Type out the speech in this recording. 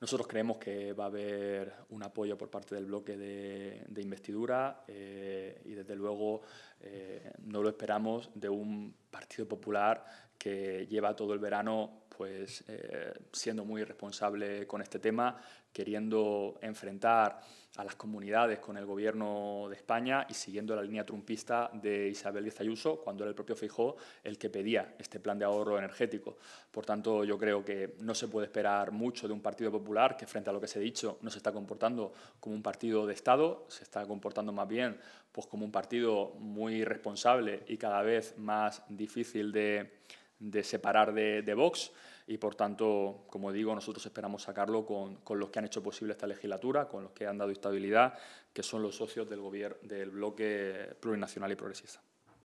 Nosotros creemos que va a haber un apoyo por parte del bloque de, investidura eh, y desde luego eh, no lo esperamos de un Partido Popular que lleva todo el verano pues eh, siendo muy responsable con este tema, queriendo enfrentar a las comunidades con el gobierno de España y siguiendo la línea trumpista de Isabel Díaz Ayuso, cuando era el propio fijó el que pedía este plan de ahorro energético. Por tanto, yo creo que no se puede esperar mucho de un Partido Popular que, frente a lo que se ha dicho, no se está comportando como un partido de Estado, se está comportando más bien pues, como un partido muy responsable y cada vez más difícil de de separar de, de, Vox y, por tanto, como digo, nosotros esperamos sacarlo con, con, los que han hecho posible esta legislatura, con los que han dado estabilidad, que son los socios del, gobierno, del bloque plurinacional y progresista.